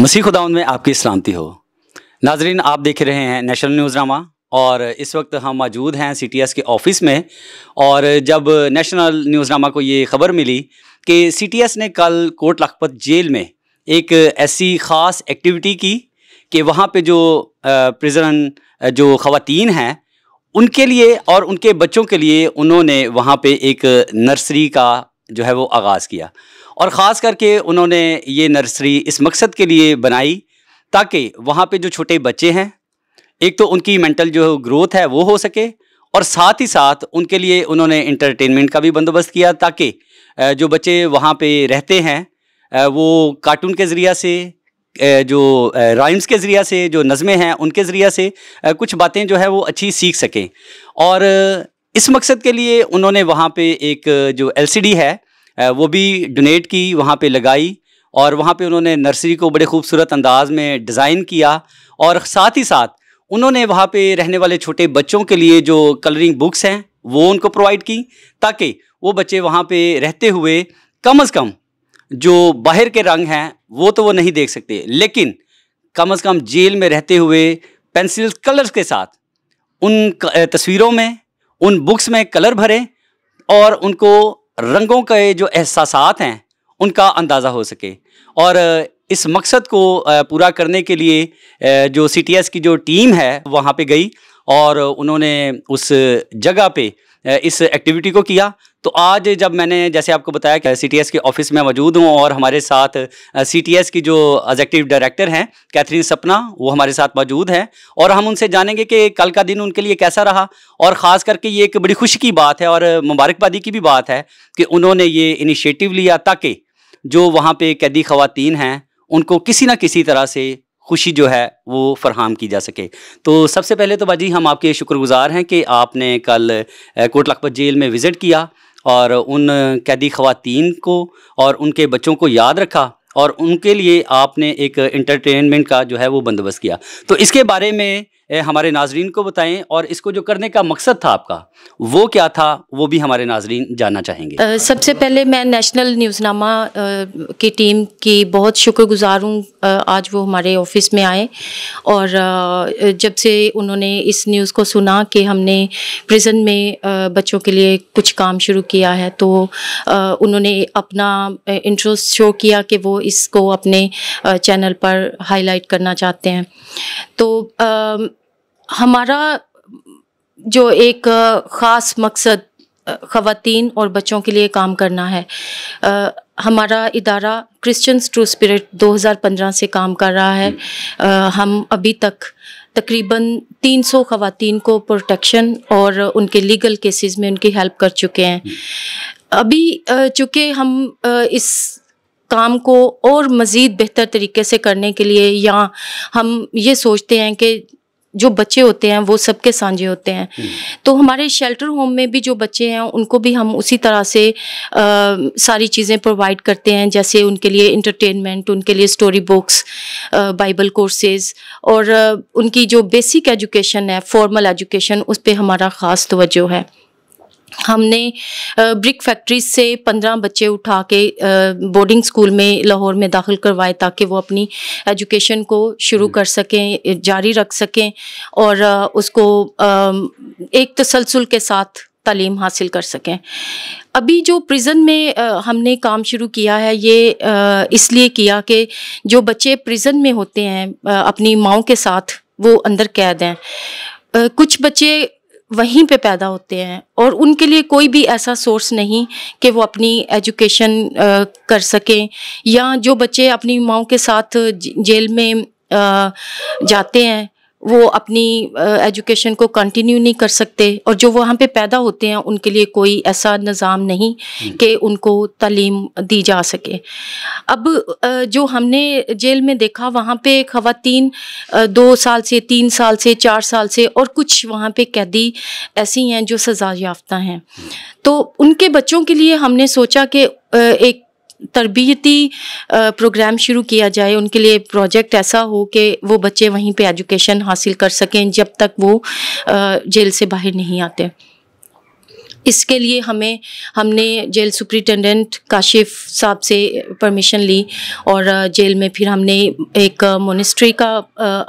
मसीह खुदाउन में आपकी सलामती हो नाजरीन आप देख रहे हैं नेशनल ड्रामा और इस वक्त हम मौजूद हैं सी के ऑफ़िस में और जब नेशनल न्यूज़ ड्रामा को ये खबर मिली कि सी ने कल कोट लखपत जेल में एक ऐसी ख़ास एक्टिविटी की कि वहाँ पे जो प्रिजन जो ख़वान हैं उनके लिए और उनके बच्चों के लिए उन्होंने वहाँ पर एक नर्सरी का जो है वो आगाज़ किया और ख़ास करके उन्होंने ये नर्सरी इस मकसद के लिए बनाई ताकि वहाँ पे जो छोटे बच्चे हैं एक तो उनकी मेंटल जो ग्रोथ है वो हो सके और साथ ही साथ उनके लिए उन्होंने इंटरटेनमेंट का भी बंदोबस्त किया ताकि जो बच्चे वहाँ पे रहते हैं वो कार्टून के ज़रिया से जो राइम्स के ज़रिया से जो नज़में हैं उनके ज़रिया से कुछ बातें जो है वो अच्छी सीख सकें और इस मकसद के लिए उन्होंने वहाँ पे एक जो एलसीडी है वो भी डोनेट की वहाँ पे लगाई और वहाँ पे उन्होंने नर्सरी को बड़े खूबसूरत अंदाज में डिज़ाइन किया और साथ ही साथ उन्होंने वहाँ पे रहने वाले छोटे बच्चों के लिए जो कलरिंग बुक्स हैं वो उनको प्रोवाइड की ताकि वो बच्चे वहाँ पे रहते हुए कम अज़ कम जो बाहर के रंग हैं वो तो वो नहीं देख सकते लेकिन कम अज़ कम जेल में रहते हुए पेंसिल कलर्स के साथ उन तस्वीरों में उन बुक्स में कलर भरें और उनको रंगों के जो एहसास हैं उनका अंदाज़ा हो सके और इस मकसद को पूरा करने के लिए जो सी की जो टीम है वहाँ पे गई और उन्होंने उस जगह पे इस एक्टिविटी को किया तो आज जब मैंने जैसे आपको बताया कि सी के ऑफिस में मौजूद हूँ और हमारे साथ सी की जो एग्जेक्टिव डायरेक्टर हैं कैथरीन सपना वो हमारे साथ मौजूद हैं और हम उनसे जानेंगे कि कल का दिन उनके लिए कैसा रहा और ख़ास करके ये एक बड़ी खुशी की बात है और मुबारकबादी की भी बात है कि उन्होंने ये इनिशिएटिव लिया ताकि जो वहाँ पे कैदी खुवान हैं उनको किसी ना किसी तरह से खुशी जो है वो फरहम की जा सके तो सबसे पहले तो बाजी हम आपके शुक्रगुजार हैं कि आपने कल कोट लखपत जेल में विज़िट किया और उन कैदी खातन को और उनके बच्चों को याद रखा और उनके लिए आपने एक इंटरटेनमेंट का जो है वो बंदोबस्त किया तो इसके बारे में हमारे नाजरीन को बताएं और इसको जो करने का मकसद था आपका वो क्या था वो भी हमारे नाजरीन जानना चाहेंगे सबसे पहले मैं नेशनल न्यूज़नामा की टीम की बहुत शुक्रगुजार हूँ आज वो हमारे ऑफिस में आए और जब से उन्होंने इस न्यूज़ को सुना कि हमने प्रिजन में बच्चों के लिए कुछ काम शुरू किया है तो उन्होंने अपना इंटरेस्ट शो किया कि वो इसको अपने चैनल पर हाईलाइट करना चाहते हैं तो हमारा जो एक ख़ास मकसद ख़वान और बच्चों के लिए काम करना है आ, हमारा इदारा क्रिश्चियंस ट्रू स्पिरिट 2015 से काम कर रहा है आ, हम अभी तक तकरीबन 300 सौ ख़वातीन को प्रोटेक्शन और उनके लीगल केसेस में उनकी हेल्प कर चुके हैं अभी चूँकि हम इस काम को और मज़ीद बेहतर तरीके से करने के लिए या हम ये सोचते हैं कि जो बच्चे होते हैं वो सबके साझे होते हैं हम्म। तो हमारे शेल्टर होम में भी जो बच्चे हैं उनको भी हम उसी तरह से आ, सारी चीज़ें प्रोवाइड करते हैं जैसे उनके लिए इंटरटेनमेंट उनके लिए स्टोरी बुक्स बाइबल कोर्सेज और आ, उनकी जो बेसिक एजुकेशन है फॉर्मल एजुकेशन उस पर हमारा ख़ास तोज्जो है हमने ब्रिक फैक्ट्री से पंद्रह बच्चे उठा के बोर्डिंग स्कूल में लाहौर में दाखिल करवाए ताकि वो अपनी एजुकेशन को शुरू कर सकें जारी रख सकें और उसको एक तसलसल के साथ तालीम हासिल कर सकें अभी जो प्रिज़न में आ, हमने काम शुरू किया है ये इसलिए किया कि जो बच्चे प्रिज़न में होते हैं आ, अपनी माओ के साथ वो अंदर कैद हैं कुछ बच्चे वहीं पे पैदा होते हैं और उनके लिए कोई भी ऐसा सोर्स नहीं कि वो अपनी एजुकेशन कर सकें या जो बच्चे अपनी माओ के साथ जेल में जाते हैं वो अपनी एजुकेशन को कंटिन्यू नहीं कर सकते और जो वहाँ पे पैदा होते हैं उनके लिए कोई ऐसा निज़ाम नहीं कि उनको तालीम दी जा सके अब जो हमने जेल में देखा वहाँ पे ख़वातीन दो साल से तीन साल से चार साल से और कुछ वहाँ पे कैदी ऐसी हैं जो सज़ा याफ्ता हैं तो उनके बच्चों के लिए हमने सोचा कि एक तरबियती प्रोग्राम शुरू किया जाए उनके लिए प्रोजेक्ट ऐसा हो कि वो बच्चे वहीं पे एजुकेशन हासिल कर सकें जब तक वो जेल से बाहर नहीं आते इसके लिए हमें हमने जेल सुप्रिटेंडेंट काशिफ साहब से परमिशन ली और जेल में फिर हमने एक मोनिस्ट्री का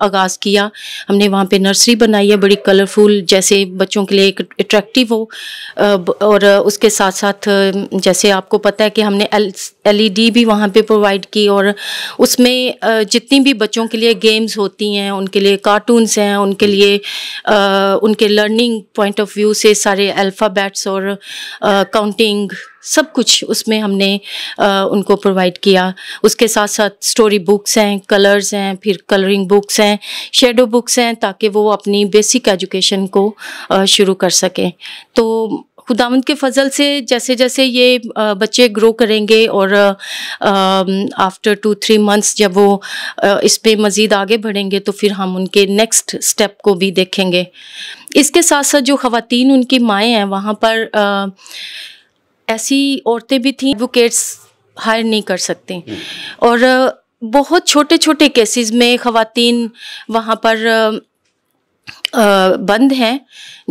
आगाज़ किया हमने वहाँ पे नर्सरी बनाई है बड़ी कलरफुल जैसे बच्चों के लिए एक अट्रैक्टिव हो और उसके साथ साथ जैसे आपको पता है कि हमने एल एलईडी भी वहाँ पे प्रोवाइड की और उसमें जितनी भी बच्चों के लिए गेम्स होती हैं उनके लिए कार्टून्स हैं उनके लिए उनके लर्निंग पॉइंट ऑफ व्यू से सारे अल्फ़ाबेट्स और काउंटिंग सब कुछ उसमें हमने आ, उनको प्रोवाइड किया उसके साथ साथ स्टोरी बुक्स हैं कलर्स हैं फिर कलरिंग बुक्स हैं शेडो बुक्स हैं ताकि वो अपनी बेसिक एजुकेशन को शुरू कर सकें तो खुदावंद के फ़जल से जैसे जैसे ये बच्चे ग्रो करेंगे और आफ्टर टू थ्री मंथ्स जब वो इस पर मज़ीद आगे बढ़ेंगे तो फिर हम उनके नेक्स्ट स्टेप को भी देखेंगे इसके साथ साथ जो ख़वान उनकी माएँ हैं वहाँ पर ऐसी औरतें भी थीं एडवोकेट्स हायर नहीं कर सकती और बहुत छोटे छोटे केसेस में ख़वान वहाँ पर बंद हैं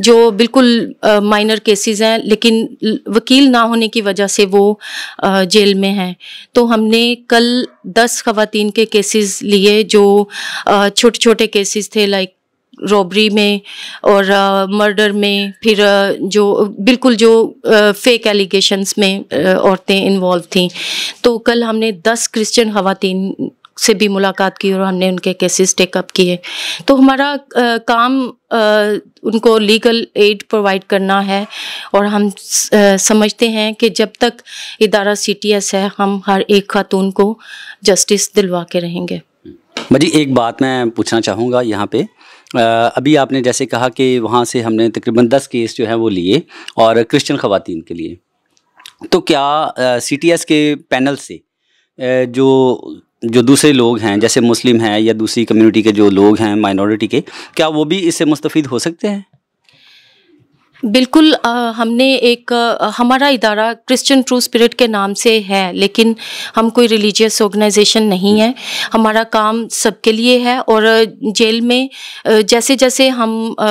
जो बिल्कुल माइनर केसेस हैं लेकिन वकील ना होने की वजह से वो जेल में हैं तो हमने कल दस खातन के केसेस लिए जो छोटे छोटे केसेस थे लाइक रॉबरी में और मर्डर में फिर जो बिल्कुल जो फेक एलिगेशंस में औरतें इन्वॉल्व थीं तो कल हमने दस क्रिश्चियन खातन से भी मुलाकात की और हमने उनके केसेस टेकअप किए तो हमारा आ, काम आ, उनको लीगल एड प्रोवाइड करना है और हम स, आ, समझते हैं कि जब तक इदारा सी है हम हर एक खातून को जस्टिस दिलवा के रहेंगे मजी एक बात मैं पूछना चाहूँगा यहाँ पे अभी आपने जैसे कहा कि वहाँ से हमने तकरीबन दस केस जो हैं वो लिए और क्रिश्चियन ख़वातीन के लिए तो क्या सी टी एस के पैनल से जो जो दूसरे लोग हैं जैसे मुस्लिम हैं या दूसरी कम्युनिटी के जो लोग हैं माइनॉरिटी के क्या वो भी इससे मुस्तफ़ हो सकते हैं बिल्कुल आ, हमने एक आ, हमारा इदारा क्रिश्चियन ट्रू स्पिरिट के नाम से है लेकिन हम कोई रिलीजियस ऑर्गेनाइजेशन नहीं है हमारा काम सबके लिए है और जेल में जैसे जैसे हम आ,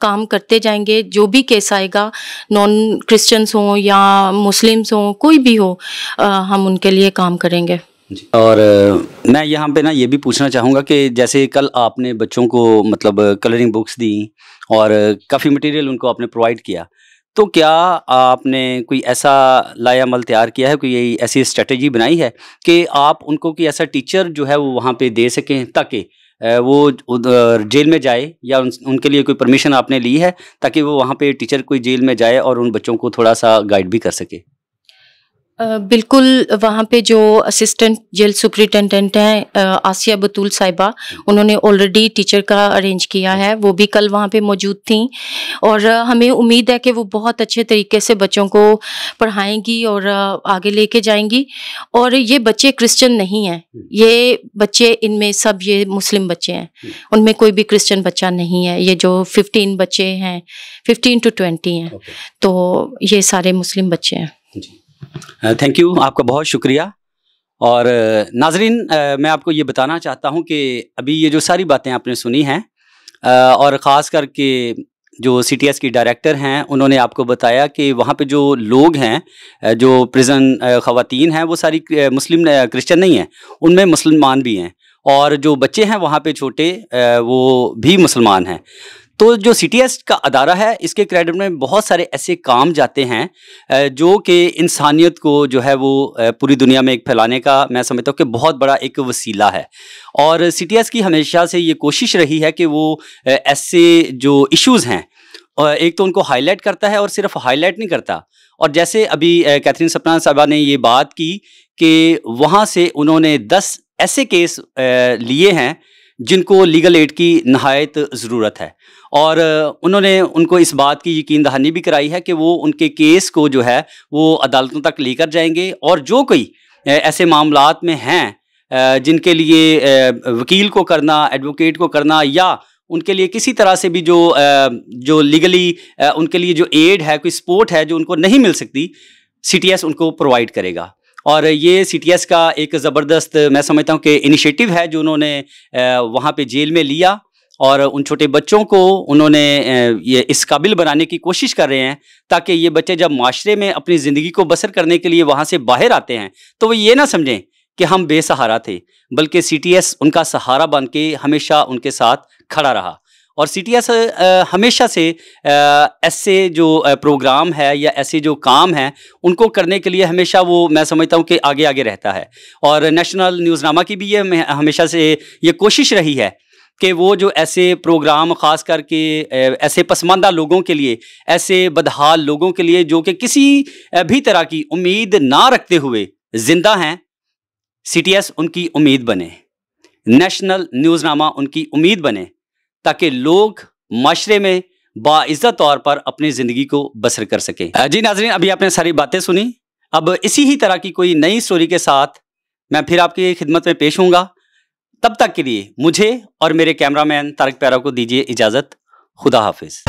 काम करते जाएंगे जो भी केस आएगा नॉन क्रिश्चियंस हों या मुस्लिम्स हों कोई भी हो आ, हम उनके लिए काम करेंगे और मैं यहाँ पे ना ये भी पूछना चाहूँगा कि जैसे कल आपने बच्चों को मतलब कलरिंग बुक्स दी और काफ़ी मटेरियल उनको आपने प्रोवाइड किया तो क्या आपने कोई ऐसा लाया मल तैयार किया है कोई ऐसी स्ट्रेटजी बनाई है कि आप उनको कि ऐसा टीचर जो है वो वहाँ पे दे सकें ताकि वो जेल में जाए या उन, उनके लिए कोई परमिशन आपने ली है ताकि वो वहाँ पे टीचर कोई जेल में जाए और उन बच्चों को थोड़ा सा गाइड भी कर सके बिल्कुल वहाँ पे जो असिस्टेंट जेल सुपरिटेंडेंट हैं आसिया बतूल साहिबा उन्होंने ऑलरेडी टीचर का अरेंज किया है वो भी कल वहाँ पे मौजूद थी और हमें उम्मीद है कि वो बहुत अच्छे तरीके से बच्चों को पढ़ाएंगी और आगे लेके जाएंगी और ये बच्चे क्रिश्चियन नहीं हैं ये बच्चे इनमें सब ये मुस्लिम बच्चे हैं उनमें कोई भी क्रिश्चन बच्चा नहीं है ये जो फिफ्टीन बच्चे हैं फिफ्टीन टू ट्वेंटी हैं तो ये सारे मुस्लिम बच्चे हैं थैंक uh, यू आपका बहुत शुक्रिया और uh, नाजरीन uh, मैं आपको ये बताना चाहता हूँ कि अभी ये जो सारी बातें आपने सुनी हैं और ख़ास करके जो सी की डायरेक्टर हैं उन्होंने आपको बताया कि वहाँ पे जो लोग हैं जो प्रिजन ख़वातीन हैं वो सारी मुस्लिम क्रिश्चियन नहीं हैं उनमें मुसलमान भी हैं और जो बच्चे हैं वहाँ पे छोटे वो भी मुसलमान हैं तो जो सी का अदारा है इसके क्रेडिट में बहुत सारे ऐसे काम जाते हैं जो कि इंसानियत को जो है वो पूरी दुनिया में एक फैलाने का मैं समझता हूँ कि बहुत बड़ा एक वसीला है और सी की हमेशा से ये कोशिश रही है कि वो ऐसे जो इश्यूज़ हैं एक तो उनको हाईलाइट करता है और सिर्फ हाईलाइट नहीं करता और जैसे अभी कैथरीन सपना साहबा ने ये बात की कि वहाँ से उन्होंने दस ऐसे केस लिए हैं जिनको लीगल एड की नहायत ज़रूरत है और उन्होंने उनको इस बात की यकीन दहानी भी कराई है कि वो उनके केस को जो है वो अदालतों तक लेकर जाएंगे और जो कोई ऐसे मामला में हैं जिनके लिए वकील को करना एडवोकेट को करना या उनके लिए किसी तरह से भी जो जो लीगली उनके लिए जो एड है कोई सपोर्ट है जो उनको नहीं मिल सकती सी उनको प्रोवाइड करेगा और ये सी का एक ज़बरदस्त मैं समझता हूँ कि इनिशिएटिव है जो उन्होंने वहाँ पे जेल में लिया और उन छोटे बच्चों को उन्होंने ये इस काबिल बनाने की कोशिश कर रहे हैं ताकि ये बच्चे जब माशरे में अपनी ज़िंदगी को बसर करने के लिए वहाँ से बाहर आते हैं तो वो ये ना समझें कि हम बेसहारा थे बल्कि सी उनका सहारा बन के हमेशा उनके साथ खड़ा रहा और सी टी एस हमेशा से ऐसे जो प्रोग्राम है या ऐसे जो काम हैं उनको करने के लिए हमेशा वो मैं समझता हूँ कि आगे आगे रहता है और नेशनल न्यूज़नामा की भी ये हमेशा से ये कोशिश रही है कि वो जो ऐसे प्रोग्राम ख़ास करके ऐसे पसमानदा लोगों के लिए ऐसे बदहाल लोगों के लिए जो कि किसी भी तरह की उम्मीद ना रखते हुए ज़िंदा हैं सी उनकी उम्मीद बने नेशनल न्यूज़नामा उनकी उम्मीद बने ताकि लोग माशरे में बाज़्ज़त तौर पर अपनी ज़िंदगी को बसर कर सकें जी नाजरीन अभी आपने सारी बातें सुनी अब इसी ही तरह की कोई नई स्टोरी के साथ मैं फिर आपकी खिदमत में पेश हूँगा तब तक के लिए मुझे और मेरे कैमरामैन तारक प्यारा को दीजिए इजाज़त खुदा हाफिज़